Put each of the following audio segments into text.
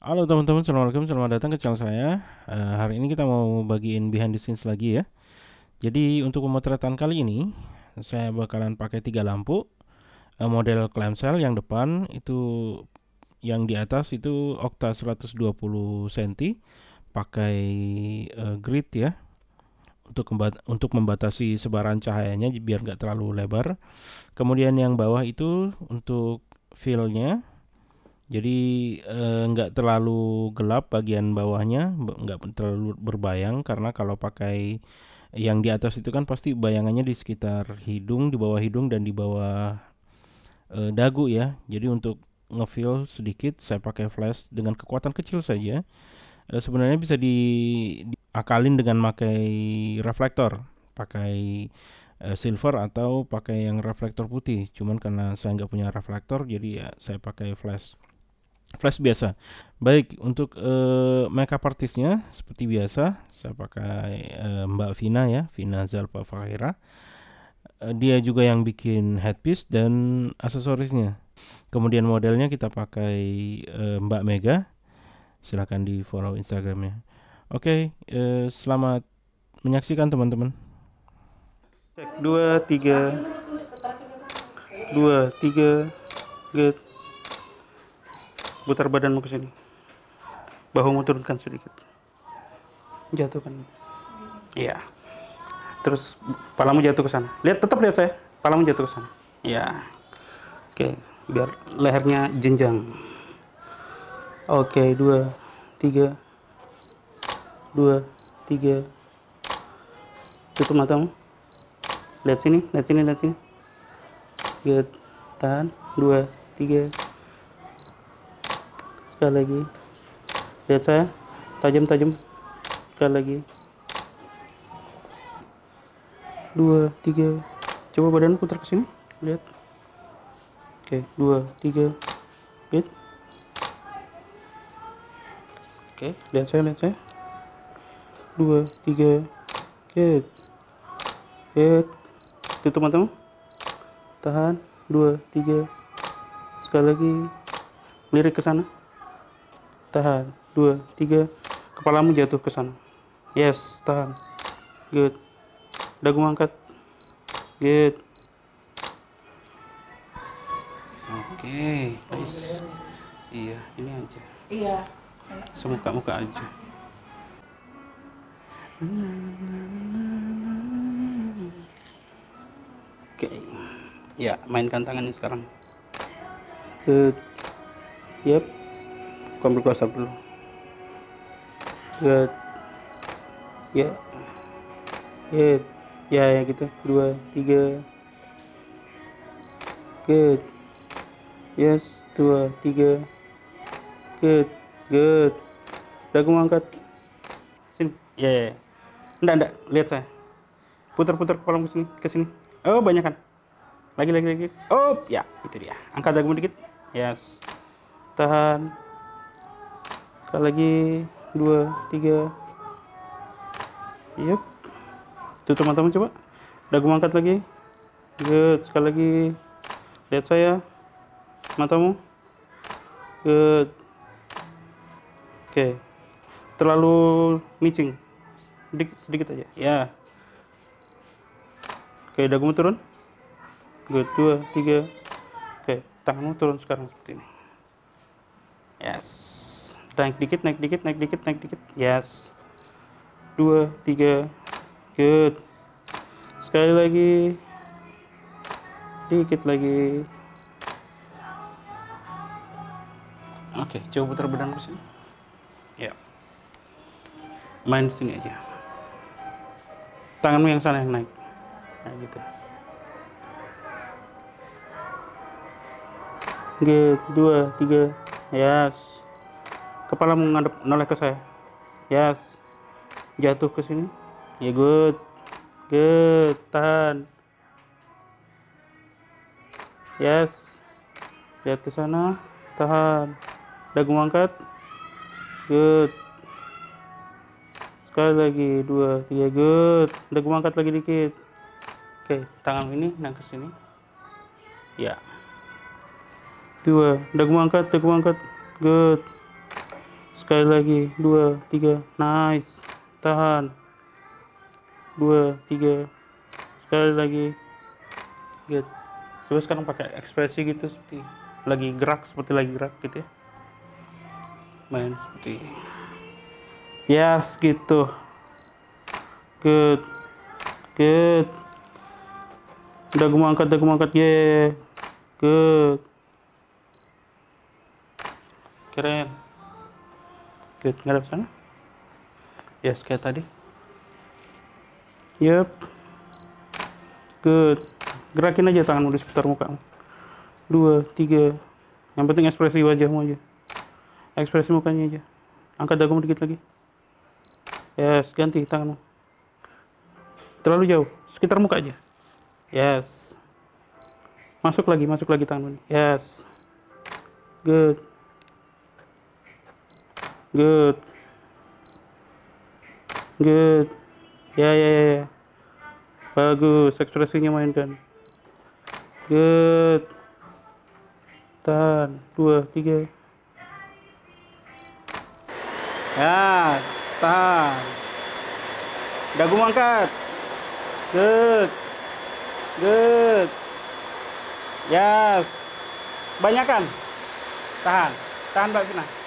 Halo teman-teman, Assalamualaikum, selamat datang ke channel saya uh, Hari ini kita mau bagiin behind the scenes lagi ya Jadi untuk pemotretan kali ini Saya bakalan pakai tiga lampu uh, Model clamshell yang depan itu Yang di atas itu okta 120 cm Pakai uh, grid ya untuk, untuk membatasi sebaran cahayanya biar nggak terlalu lebar Kemudian yang bawah itu untuk fillnya jadi eh, nggak eh, terlalu gelap bagian bawahnya, nggak terlalu berbayang karena kalau pakai yang di atas itu kan pasti bayangannya di sekitar hidung, di bawah hidung dan di bawah eh, dagu ya. Jadi untuk ngefill sedikit saya pakai flash dengan kekuatan kecil saja. eh, sebenarnya bisa di, diakalin dengan pakai reflektor, pakai eh, silver atau pakai yang reflektor putih. Cuman karena saya nggak punya reflektor jadi ya saya pakai flash flash biasa. Baik, untuk uh, makeup artisnya seperti biasa saya pakai uh, Mbak Vina ya, Vina Zalpa Fakhira. Uh, eh, dia juga yang bikin headpiece dan aksesorisnya. Kemudian modelnya kita pakai uh, Mbak Mega. Silahkan di follow Instagramnya. Oke, okay, uh, selamat menyaksikan teman-teman. Cek dua tiga dua tiga get putar badanmu ke sini bahumu turunkan sedikit jatuhkan ya terus palamu jatuh ke sana lihat tetap lihat saya palamu jatuh ke sana ya oke biar lehernya jenjang oke dua tiga dua tiga tutup matamu lihat sini lihat sini lihat sini Good. tahan dua tiga sekali lagi lihat saya tajam-tajam sekali lagi dua tiga coba badan putar ke sini lihat oke dua tiga lihat oke lihat saya lihat saya dua tiga lihat lihat tutup teman tahan dua tiga sekali lagi lirik ke sana tahan dua tiga kepalamu jatuh ke sana yes tahan good dagu angkat good oke okay, nice iya ini aja iya semuka-muka aja Oke. Okay. Ya, mainkan tangannya sekarang. Good. Yep kamu berkuasa belum? good ya ya ya ya gitu dua tiga good yes dua tiga good good udah gue angkat sini ya yeah, yeah. enggak enggak lihat saya putar-putar kepala ke sini ke sini oh banyak kan lagi lagi lagi oh ya itu dia angkat dagu dikit yes tahan sekali lagi dua tiga yep tutup teman coba dagu angkat lagi good sekali lagi lihat saya matamu good oke okay. terlalu micing sedikit, sedikit aja ya yeah. oke okay, dagumu turun good dua tiga oke okay, tanganmu turun sekarang seperti ini yes naik dikit naik dikit naik dikit naik dikit yes dua tiga good sekali lagi dikit lagi oke okay, coba putar badan ke sini ya yeah. main sini aja tanganmu yang sana yang naik nah gitu good dua tiga yes kepala menghadap noleh ke saya yes jatuh ke sini ya good good tahan yes jatuh sana tahan dagu mangkat good sekali lagi dua tiga good dagu mangkat lagi dikit oke tangan ini ke sini ya dua dagu mangkat dagu mangkat good sekali lagi dua tiga nice tahan dua tiga sekali lagi good coba sekarang pakai ekspresi gitu seperti lagi gerak seperti lagi gerak gitu ya main seperti yes gitu good good udah gue angkat udah gue angkat ye yeah. good keren Good, ada pesan? Yes, kayak tadi. Yep. Good. Gerakin aja tanganmu di sekitar muka. Dua, tiga. Yang penting ekspresi wajahmu aja. Ekspresi mukanya aja. Angkat dagumu dikit lagi. Yes, ganti tanganmu. Terlalu jauh. Sekitar muka aja. Yes. Masuk lagi, masuk lagi tanganmu. Yes. Good good good ya ya ya, ya. bagus ekspresinya mainkan good tahan dua tiga ya tahan dagu mangkat, good good yes banyakkan, tahan tahan bagus nah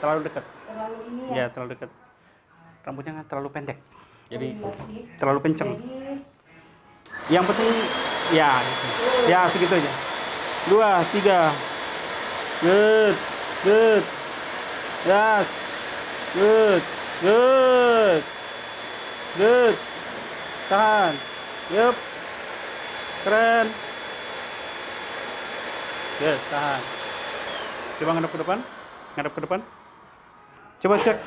terlalu dekat terlalu ini ya, ya terlalu dekat rambutnya nggak terlalu pendek jadi oh, iya terlalu kenceng jadi... yang penting ya ya segitu aja dua tiga good good yes good good good tahan yup keren good, tahan coba ngadep ke depan ngadep ke depan Coba cek.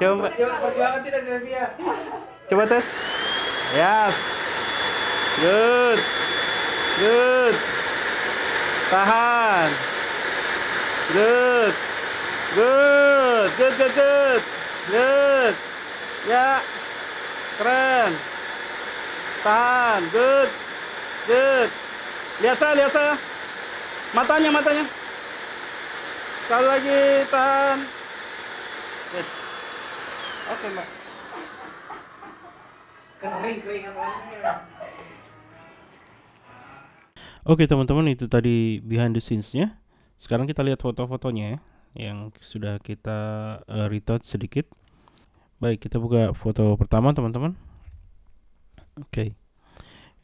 Coba. Coba tes. Yes. Good. Good. Tahan. Good. Good. Good good good. Good. Ya. Keren. Tahan. Good. Good. Biasa, biasa. Matanya, matanya. Sekali lagi tan, eh. Oke, okay, Mbak. Kering keringan ya? Oke okay, teman-teman itu tadi behind the scenes-nya. Sekarang kita lihat foto-fotonya ya, yang sudah kita uh, retouch sedikit. Baik, kita buka foto pertama teman-teman. Oke. Okay.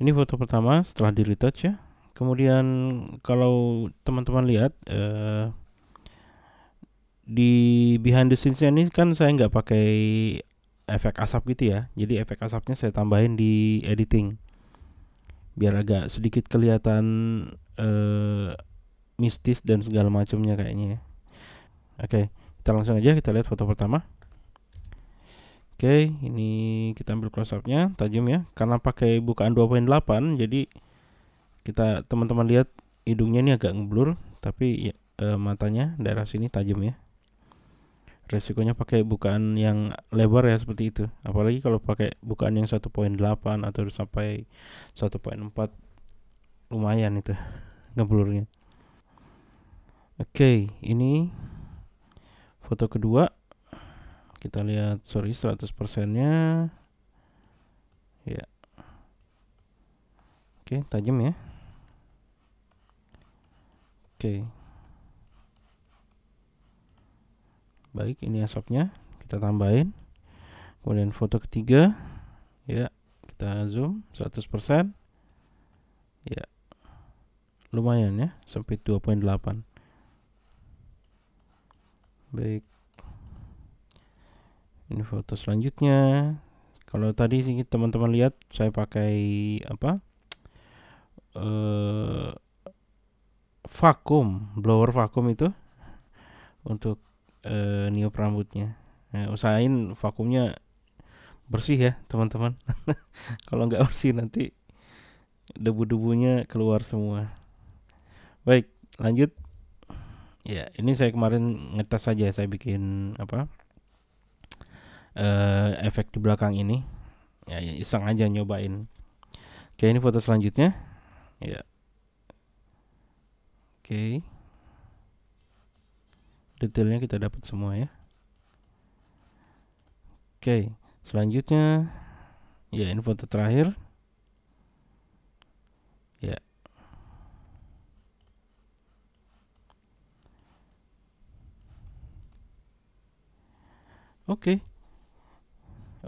Ini foto pertama setelah di retouch ya. Kemudian kalau teman-teman lihat uh, di behind the scenes ini kan saya nggak pakai efek asap gitu ya jadi efek asapnya saya tambahin di editing biar agak sedikit kelihatan uh, mistis dan segala macamnya kayaknya ya. oke okay, kita langsung aja kita lihat foto pertama oke okay, ini kita ambil close upnya tajam ya karena pakai bukaan 2.8 jadi kita teman-teman lihat hidungnya ini agak ngeblur tapi ya, uh, matanya daerah sini tajam ya resikonya pakai bukaan yang lebar ya seperti itu apalagi kalau pakai bukaan yang 1.8 atau sampai 1.4 lumayan itu ngeblurnya oke okay, ini foto kedua kita lihat sorry 100% nya ya oke okay, tajam ya oke okay. baik ini asapnya kita tambahin kemudian foto ketiga ya kita zoom 100% ya lumayan ya sempit 2.8 baik ini foto selanjutnya kalau tadi sih teman-teman lihat saya pakai apa eh vakum blower vakum itu untuk uh, niup rambutnya nah, usahain vakumnya bersih ya teman-teman kalau nggak bersih nanti debu-debunya keluar semua baik lanjut ya ini saya kemarin ngetes saja saya bikin apa uh, efek di belakang ini ya, ya iseng aja nyobain oke ini foto selanjutnya ya oke detailnya kita dapat semua ya oke selanjutnya ya info terakhir ya oke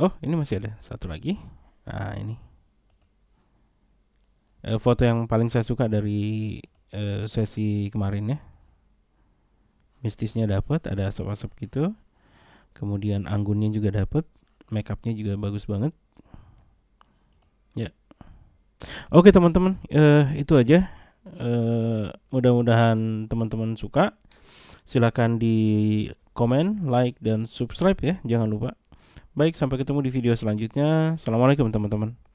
oh ini masih ada satu lagi nah ini eh, foto yang paling saya suka dari eh, sesi kemarin ya mistisnya dapat ada asap-asap gitu kemudian anggunnya juga dapat makeupnya juga bagus banget ya oke teman-teman uh, itu aja uh, mudah-mudahan teman-teman suka silahkan di komen like dan subscribe ya jangan lupa baik sampai ketemu di video selanjutnya assalamualaikum teman-teman